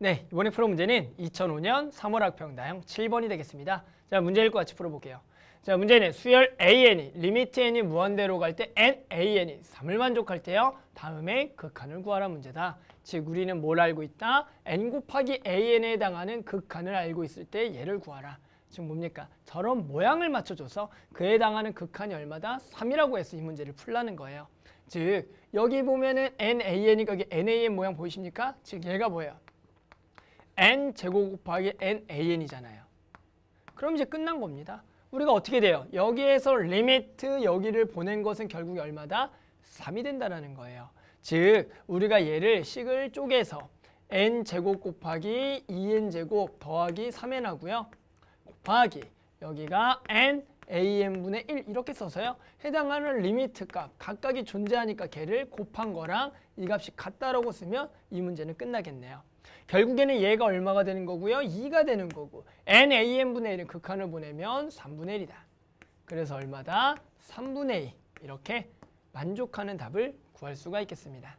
네, 이번에 풀어 문제는 2005년 3월 학평 나형 7번이 되겠습니다. 자, 문제 읽고 같이 풀어볼게요. 자, 문제는 수열 AN이 리미트 N이 무한대로 갈 때 N, AN이 3을 만족할 때요. 다음에 극한을 구하라 문제다. 즉 우리는 뭘 알고 있다? N 곱하기 AN에 해당하는 극한을 알고 있을 때 얘를 구하라. 지금 뭡니까? 저런 모양을 맞춰줘서 그에 해당하는 극한이 얼마다? 3이라고 해서 이 문제를 풀라는 거예요. 즉 여기 보면은 NAN이 거기 NAN 모양 보이십니까? 즉 얘가 뭐예요? n 제곱 곱하기 nan이잖아요. 그럼 이제 끝난 겁니다. 우리가 어떻게 돼요? 여기에서 리미트 여기를 보낸 것은 결국 얼마다? 3이 된다는 거예요. 즉 우리가 얘를 식을 쪼개서 n제곱 곱하기 2n제곱 e 더하기 3n하고요. 곱하기 여기가 n am분의 1 이렇게 써서요. 해당하는 리미트 값 각각이 존재하니까 걔를 곱한 거랑 이 값이 같다라고 쓰면 이 문제는 끝나겠네요. 결국에는 얘가 얼마가 되는 거고요. 2가 되는 거고 n am분의 1은 극한을 보내면 3분의 1이다. 그래서 얼마다? 3분의 2 이렇게 만족하는 답을 구할 수가 있겠습니다.